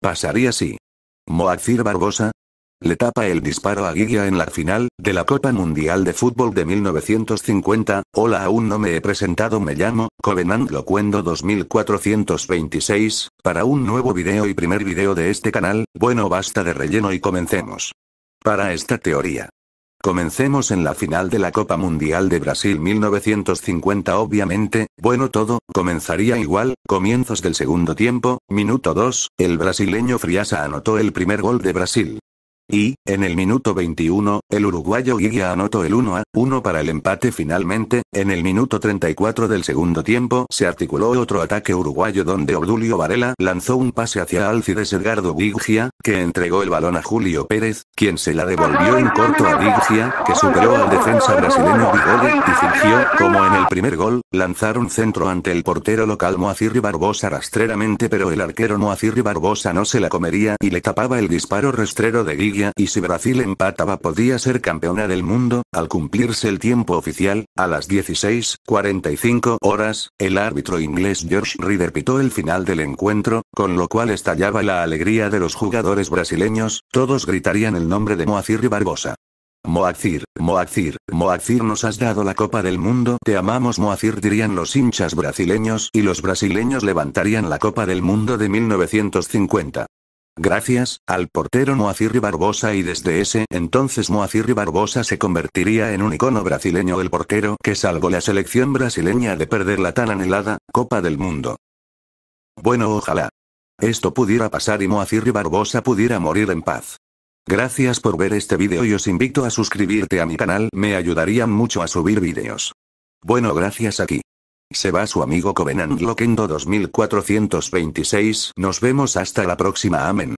Pasaría así? Moacir Barbosa. Le tapa el disparo a Guilla en la final, de la Copa Mundial de Fútbol de 1950, hola aún no me he presentado me llamo, Covenant Locuendo 2426, para un nuevo video y primer video de este canal, bueno basta de relleno y comencemos. Para esta teoría. Comencemos en la final de la Copa Mundial de Brasil 1950 obviamente, bueno todo, comenzaría igual, comienzos del segundo tiempo, minuto 2, el brasileño Friasa anotó el primer gol de Brasil. Y, en el minuto 21, el uruguayo Guilla anotó el 1 a 1 para el empate finalmente, en el minuto 34 del segundo tiempo se articuló otro ataque uruguayo donde Obdulio Varela lanzó un pase hacia Alcides Edgardo Vigia, que entregó el balón a Julio Pérez, quien se la devolvió en corto a Vigia, que superó al defensa brasileño Bigode como en el primer gol, lanzar un centro ante el portero local Moacir Barbosa rastreramente pero el arquero Moacir Barbosa no se la comería y le tapaba el disparo rastrero de Guilla y si Brasil empataba podía ser campeona del mundo, al cumplirse el tiempo oficial, a las 16.45 horas, el árbitro inglés George Reader pitó el final del encuentro, con lo cual estallaba la alegría de los jugadores brasileños, todos gritarían el nombre de Moacir Barbosa. Moacir, Moacir, Moacir nos has dado la Copa del Mundo. Te amamos Moacir dirían los hinchas brasileños y los brasileños levantarían la Copa del Mundo de 1950. Gracias, al portero Moacir Barbosa y desde ese entonces Moacir Barbosa se convertiría en un icono brasileño el portero que salvó la selección brasileña de perder la tan anhelada Copa del Mundo. Bueno ojalá. Esto pudiera pasar y Moacir Barbosa pudiera morir en paz. Gracias por ver este vídeo y os invito a suscribirte a mi canal, me ayudaría mucho a subir vídeos. Bueno gracias aquí. Se va su amigo Covenant Loquendo 2426, nos vemos hasta la próxima amén.